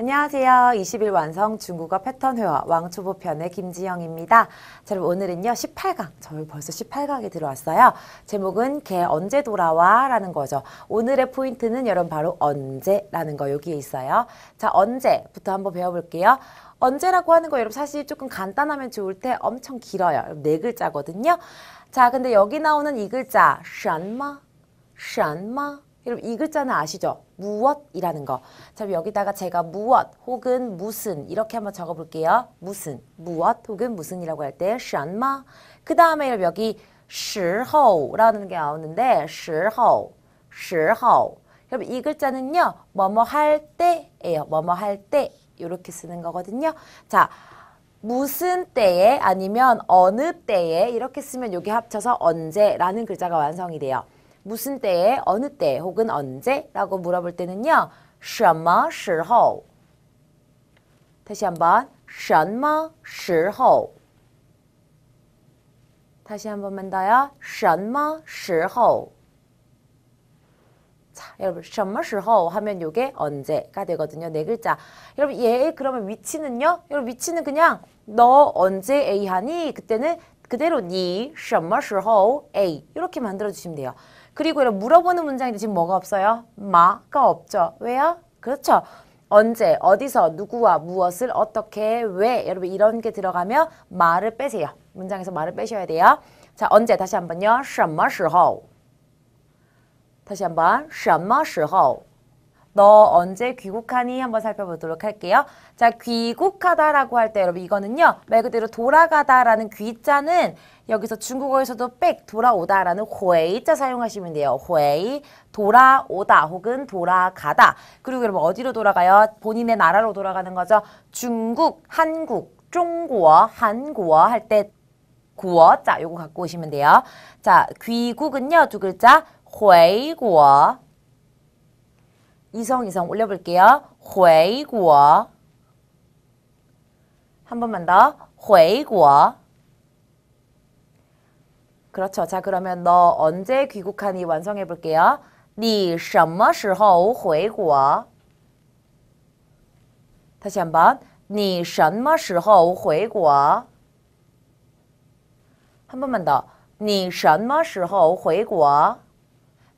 안녕하세요. 20일 완성 중국어 패턴 회화 왕초보 편의 김지영입니다. 자, 여러분 오늘은요. 18강. 저희 벌써 18강에 들어왔어요. 제목은 개 언제 돌아와? 라는 거죠. 오늘의 포인트는 여러분 바로 언제라는 거 여기에 있어요. 자, 언제부터 한번 배워볼게요. 언제라고 하는 거 여러분 사실 조금 간단하면 좋을 때 엄청 길어요. 네 글자거든요. 자, 근데 여기 나오는 이 글자 샨마 什마 여러분 이 글자는 아시죠? 무엇이라는 거. 자, 여기다가 제가 무엇 혹은 무슨 이렇게 한번 적어볼게요. 무슨, 무엇 혹은 무슨이라고 할때什마그 다음에 여러분 여기 时候라는 게 나오는데 时候,时候 여러분 이 글자는요. 뭐뭐 할 때예요. 뭐뭐 할 때 이렇게 쓰는 거거든요. 자, 무슨 때에 아니면 어느 때에 이렇게 쓰면 여기 합쳐서 언제라는 글자가 완성이 돼요. 무슨 때에 어느 때 혹은 언제라고 물어볼 때는요. 什么时候 다시 한번 什么时候 다시 한 번만 더요. 什么时候 자, 여러분 什么时候 하면 요게 언제가 되거든요. 네 글자. 여러분 얘 그러면 위치는요? 여러분 위치는 그냥 너 언제 A 하니? 그때는 그대로 니, 什么时候, a 이렇게 만들어주시면 돼요. 그리고 이런 물어보는 문장인데 지금 뭐가 없어요? 마가 없죠. 왜요? 그렇죠. 언제, 어디서, 누구와, 무엇을, 어떻게, 왜 여러분 이런 게 들어가면 말을 빼세요. 문장에서 말을 빼셔야 돼요. 자, 언제 다시 한번요. 什么时候 다시 한번 什么时候너 언제 귀국하니? 한번 살펴보도록 할게요. 자, 귀국하다라고 할 때 여러분 이거는요. 말 그대로 돌아가다라는 귀자는 여기서 중국어에서도 백 돌아오다라는 호에이자 사용하시면 돼요. 호에이 돌아오다 혹은 돌아가다. 그리고 여러분 어디로 돌아가요? 본인의 나라로 돌아가는 거죠. 중국, 한국, 중국어, 한국어 할 때 구어자 요거 갖고 오시면 돼요. 자, 귀국은요. 두 글자 회국어 이성 이성 올려볼게요. 回国.한 번만 더. 回国. 그렇죠. 자, 그러면 너 언제 귀국하니 완성해 볼게요. 你什么时候回国? 다시 한번. 你什么时候回国?한 번만 더. 你什么时候回国?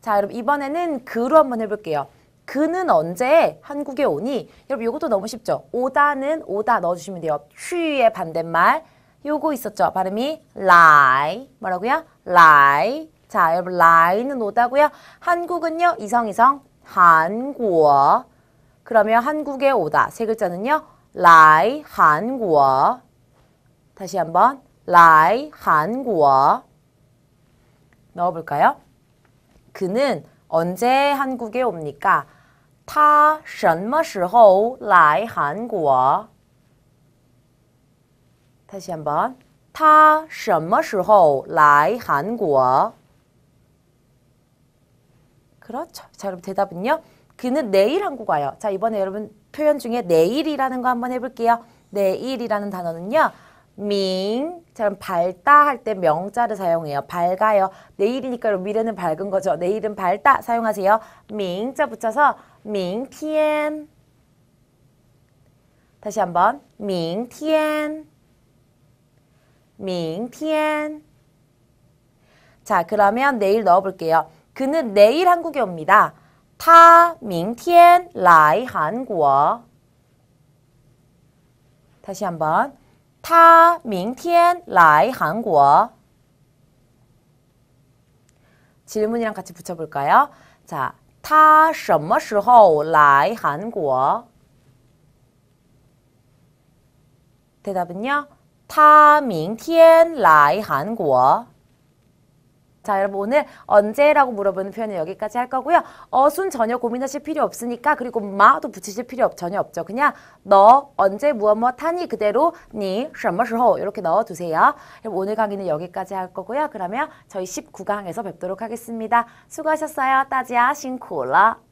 자, 여러분 이번에는 그로 한 번 해볼게요. 그는 언제 한국에 오니? 여러분 이것도 너무 쉽죠? 오다는 오다 넣어주시면 돼요. 휴의 반대말. 요거 있었죠? 발음이 라이. 뭐라고요? 라이. 자, 여러분 라이는 오다고요. 한국은요. 이성이성 한국어. 그러면 한국에 오다. 세 글자는요. 라이 한국어. 다시 한번 라이 한국어. 넣어볼까요? 그는 언제 한국에 옵니까? 他什么时候来韩国？ 다시 한번. 他什么时候来韩国? 그렇죠. 자, 여러분 대답은요. 그는 내일 한국 와요. 자, 이번에 여러분 표현 중에 내일이라는 거 한번 해볼게요. 내일이라는 단어는요. 밍. 자, 그럼 밝다 할 때 명자를 사용해요. 밝아요. 내일이니까 미래는 밝은 거죠. 내일은 밝다 사용하세요. 밍자 붙여서 明天 다시 한번 明天明天 자, 그러면 내일 넣어 볼게요. 그는 내일 한국에 옵니다. 他明天来韩国 다시 한번 他明天来韩国 질문이랑 같이 붙여볼까요? 자, 他什么时候来韩国？他明天来韩国。자 여러분 오늘 언제라고 물어보는 표현은 여기까지 할 거고요. 어순 전혀 고민하실 필요 없으니까 그리고 마도 붙이실 필요 없, 전혀 없죠. 그냥 너 언제 무엇 무엇 하니 그대로 니什么时候 이렇게 넣어두세요. 여러분 오늘 강의는 여기까지 할 거고요. 그러면 저희 19강에서 뵙도록 하겠습니다. 수고하셨어요. 따지아 싱쿠라